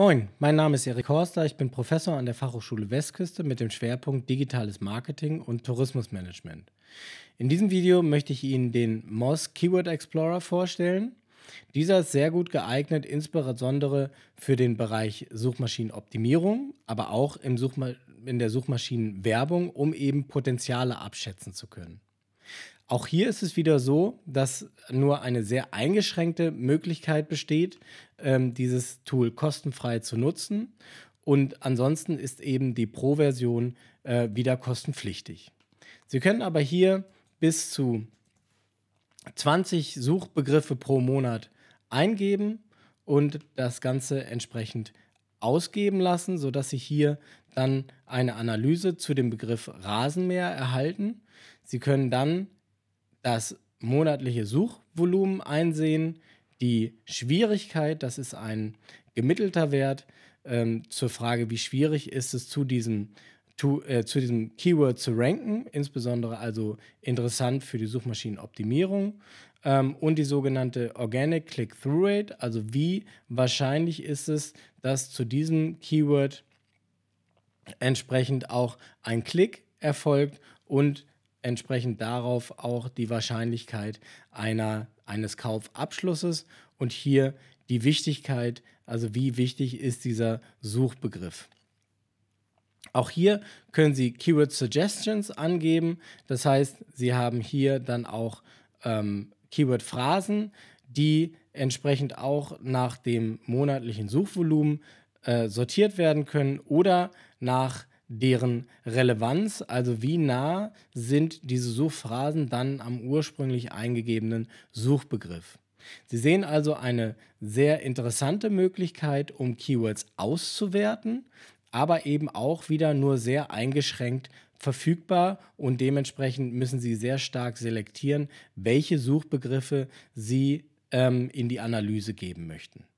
Moin, mein Name ist Erik Horster, ich bin Professor an der Fachhochschule Westküste mit dem Schwerpunkt Digitales Marketing und Tourismusmanagement. In diesem Video möchte ich Ihnen den MOS Keyword Explorer vorstellen. Dieser ist sehr gut geeignet, insbesondere für den Bereich Suchmaschinenoptimierung, aber auch im Suchma in der Suchmaschinenwerbung, um eben Potenziale abschätzen zu können. Auch hier ist es wieder so, dass nur eine sehr eingeschränkte Möglichkeit besteht, ähm, dieses Tool kostenfrei zu nutzen. Und ansonsten ist eben die Pro-Version äh, wieder kostenpflichtig. Sie können aber hier bis zu 20 Suchbegriffe pro Monat eingeben und das Ganze entsprechend ausgeben lassen, sodass Sie hier dann eine Analyse zu dem Begriff Rasenmäher erhalten. Sie können dann das monatliche Suchvolumen einsehen, die Schwierigkeit, das ist ein gemittelter Wert ähm, zur Frage, wie schwierig ist es zu diesem, to, äh, zu diesem Keyword zu ranken, insbesondere also interessant für die Suchmaschinenoptimierung ähm, und die sogenannte Organic Click-Through Rate, also wie wahrscheinlich ist es, dass zu diesem Keyword entsprechend auch ein Klick erfolgt und entsprechend darauf auch die Wahrscheinlichkeit einer, eines Kaufabschlusses und hier die Wichtigkeit, also wie wichtig ist dieser Suchbegriff. Auch hier können Sie Keyword Suggestions angeben, das heißt, Sie haben hier dann auch ähm, Keyword-Phrasen, die entsprechend auch nach dem monatlichen Suchvolumen äh, sortiert werden können oder nach deren Relevanz, also wie nah sind diese Suchphrasen dann am ursprünglich eingegebenen Suchbegriff. Sie sehen also eine sehr interessante Möglichkeit, um Keywords auszuwerten, aber eben auch wieder nur sehr eingeschränkt verfügbar und dementsprechend müssen Sie sehr stark selektieren, welche Suchbegriffe Sie ähm, in die Analyse geben möchten.